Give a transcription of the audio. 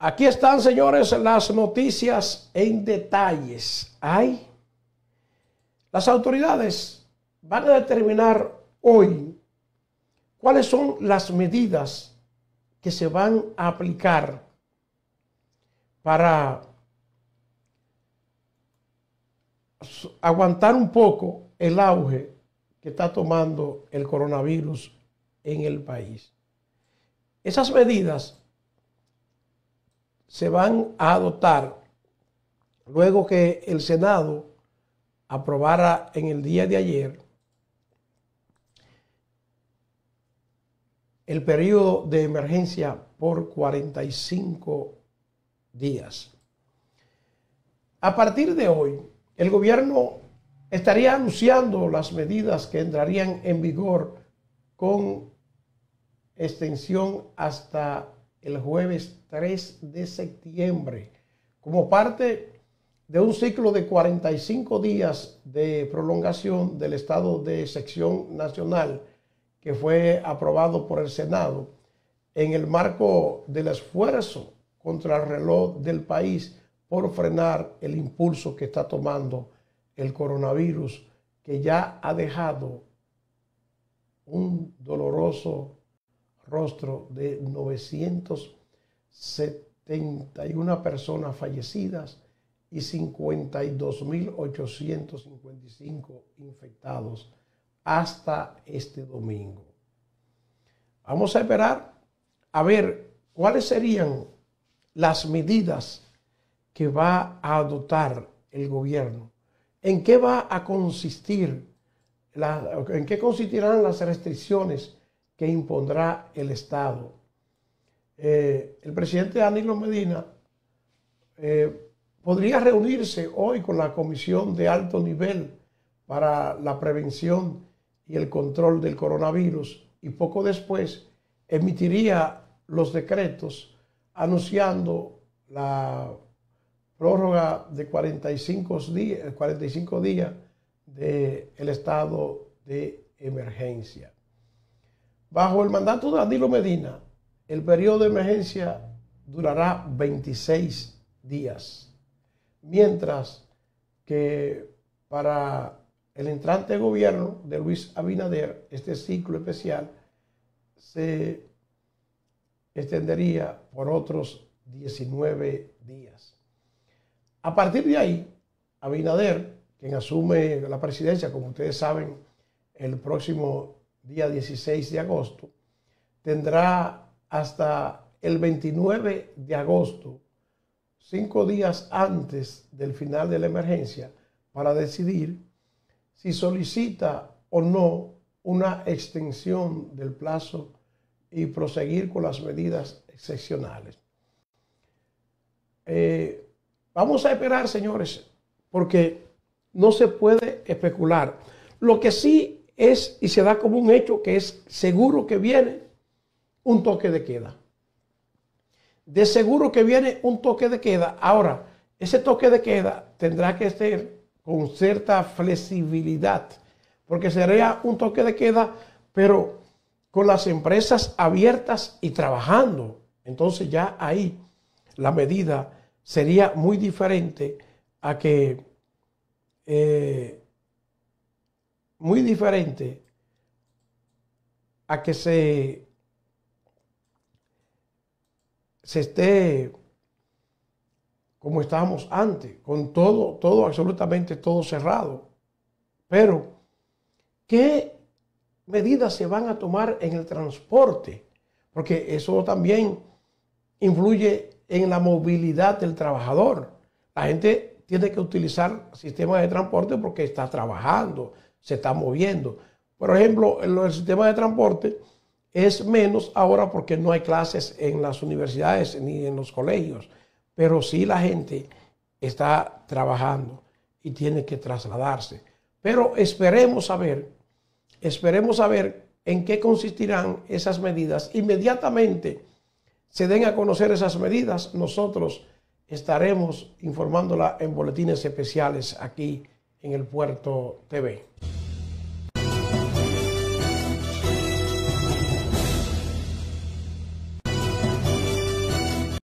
Aquí están, señores, las noticias en detalles. Hay las autoridades van a determinar hoy cuáles son las medidas que se van a aplicar para aguantar un poco el auge que está tomando el coronavirus en el país. Esas medidas se van a adoptar luego que el Senado aprobara en el día de ayer el periodo de emergencia por 45 días. A partir de hoy, el gobierno estaría anunciando las medidas que entrarían en vigor con extensión hasta el jueves 3 de septiembre, como parte de un ciclo de 45 días de prolongación del estado de sección nacional que fue aprobado por el Senado en el marco del esfuerzo contra el reloj del país por frenar el impulso que está tomando el coronavirus, que ya ha dejado un doloroso rostro de 971 personas fallecidas y 52.855 infectados hasta este domingo. Vamos a esperar a ver cuáles serían las medidas que va a adoptar el gobierno. ¿En qué va a consistir? ¿En qué consistirán las restricciones que impondrá el Estado. Eh, el presidente Danilo Medina eh, podría reunirse hoy con la Comisión de Alto Nivel para la Prevención y el Control del Coronavirus y poco después emitiría los decretos anunciando la prórroga de 45 días, días del estado de emergencia. Bajo el mandato de Adilo Medina, el periodo de emergencia durará 26 días, mientras que para el entrante gobierno de Luis Abinader, este ciclo especial se extendería por otros 19 días. A partir de ahí, Abinader, quien asume la presidencia, como ustedes saben, el próximo día 16 de agosto, tendrá hasta el 29 de agosto, cinco días antes del final de la emergencia, para decidir si solicita o no una extensión del plazo y proseguir con las medidas excepcionales. Eh, vamos a esperar, señores, porque no se puede especular. Lo que sí es y se da como un hecho que es seguro que viene un toque de queda. De seguro que viene un toque de queda. Ahora, ese toque de queda tendrá que ser con cierta flexibilidad, porque sería un toque de queda, pero con las empresas abiertas y trabajando. Entonces ya ahí la medida sería muy diferente a que eh, muy diferente a que se, se esté como estábamos antes, con todo, todo, absolutamente todo cerrado. Pero, ¿qué medidas se van a tomar en el transporte? Porque eso también influye en la movilidad del trabajador. La gente tiene que utilizar sistemas de transporte porque está trabajando, se está moviendo. Por ejemplo, el sistema de transporte es menos ahora porque no hay clases en las universidades ni en los colegios, pero sí la gente está trabajando y tiene que trasladarse. Pero esperemos saber, esperemos saber en qué consistirán esas medidas. Inmediatamente se den a conocer esas medidas, nosotros estaremos informándola en boletines especiales aquí en el Puerto TV.